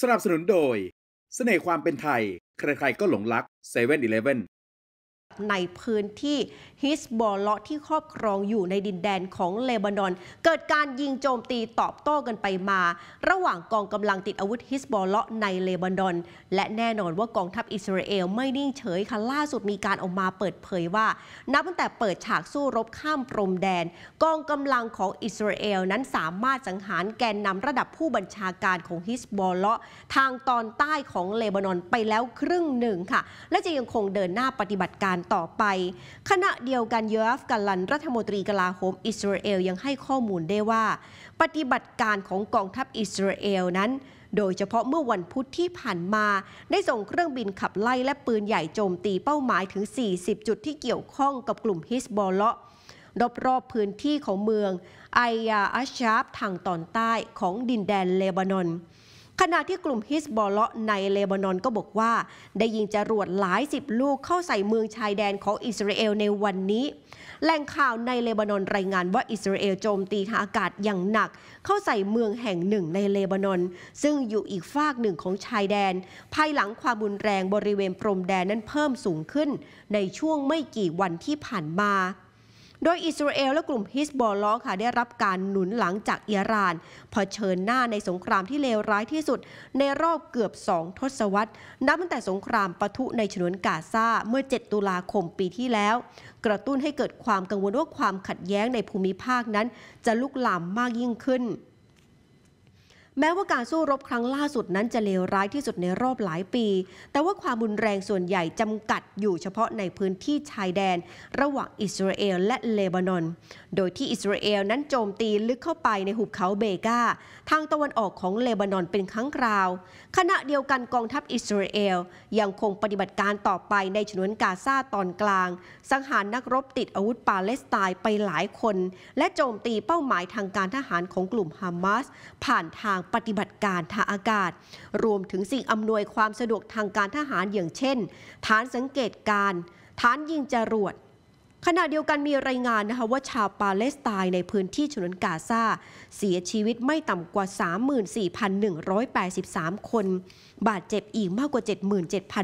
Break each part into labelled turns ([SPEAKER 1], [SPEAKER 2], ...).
[SPEAKER 1] สนับสนุนโดย เสน่ห์ความเป็นไทย ใครๆก็หลงรักเซเว่นอีเเลฟว่ในพื้นที่ฮิสบอลเลาะที่ครอบครองอยู่ในดินแดนของเลบานอนเกิดการยิงโจมตีตอบโต้กันไปมา ระหว่างกองกำลังติดอาวุธฮิสบอลเลาะในเลบานอน และแน่นอนว่ากองทัพอิสราเอลไม่นิ่งเฉยค่ะล่าสุดมีการออกมาเปิดเผยว่า นับตั้งแต่เปิดฉากสู้รบข้ามพรมแดนกองกำลังของอิสราเอลนั้นสามารถสังหารแกนนำระดับผู้บัญชาการของฮิสบอลเลาะทางตอนใต้ของเลบานอนไปแล้วครึ่งหนึ่งค่ะ และจะยังคงเดินหน้าปฏิบัติการต่อไปขณะเดียวกันเยอฟกัลลันรัฐมนตรีกลาโหมอิสราเอลยังให้ข้อมูลได้ว่า ปฏิบัติการของกองทัพอิสราเอล นั้น โดยเฉพาะเมื่อวันพุธที่ผ่านมาได้ส่งเครื่องบินขับไล่และปืนใหญ่โจมตีเป้าหมายถึง 40 จุดที่เกี่ยวข้องกับกลุ่มฮิสบอลเลาะรอบรอบพื้นที่ของเมืองไอยาอัชชาบทางตอนใต้ของดินแดนเลบานอนขณะที่กลุ่มฮิสบอลเลาะในเลบานอนก็บอกว่า ได้ยิงจรวดหลายสิบลูกเข้าใส่เมืองชายแดนของอิสราเอลในวันนี้ แหล่งข่าวในเลบานอนรายงานว่าอิสราเอลโจมตีทางอากาศอย่างหนัก เข้าใส่เมืองแห่งหนึ่งในเลบานอน ซึ่งอยู่อีกฝากหนึ่งของชายแดน ภายหลังความบุนแรงบริเวณพรมแดนนั้นเพิ่มสูงขึ้น ในช่วงไม่กี่วันที่ผ่านมาโดยอิสราเอลและกลุ่มฮิสบอลล์ค่ะได้รับการหนุนหลังจากอิหร่านเผชิญหน้าในสงครามที่เลวร้ายที่สุด ในรอบเกือบ 2ทศวรรษนับตั้งแต่สงครามปะทุในฉนวนกาซาเมื่อ 7 ตุลาคมปีที่แล้ว กระตุ้นให้เกิดความกังวลว่าความขัดแย้งในภูมิภาคนั้นจะลุกลามมากยิ่งขึ้นแม้ว่าการสู้รบครั้งล่าสุดนั้นจะเลวร้ายที่สุดในรอบหลายปี แต่ว่าความบุนแรงส่วนใหญ่จำกัดอยู่เฉพาะในพื้นที่ชายแดนระหว่างอิสราเอลและเลบานอน โดยที่อิสราเอลนั้นโจมตีลึกเข้าไปในหุบเขาเบกาทางตะวันออกของเลบานอนเป็นครั้งคราว ขณะเดียวกันกองทัพอิสราเอลยังคงปฏิบัติการต่อไปในฉนวนกาซาตอนกลาง สังหารนักรบติดอาวุธปาเลสไตน์ไปหลายคน และโจมตีเป้าหมายทางการทหารของกลุ่มฮามาสผ่านทางปฏิบัติการทางอากาศ รวมถึงสิ่งอำนวยความสะดวกทางการทหารอย่างเช่น ฐานสังเกตการ ฐานยิงจรวดขณะเดียวกันมีรายงานนะคะว่าชาวปาเลสไตน์ในพื้นที่ชนวนกาซาเสียชีวิตไม่ต่ำกว่า 34,183 คน บาดเจ็บอีกมากกว่า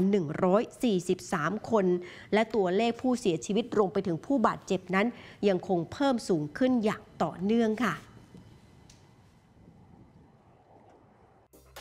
[SPEAKER 1] 77,143 คน และตัวเลขผู้เสียชีวิตรวมไปถึงผู้บาดเจ็บนั้นยังคงเพิ่มสูงขึ้นอย่างต่อเนื่องค่ะ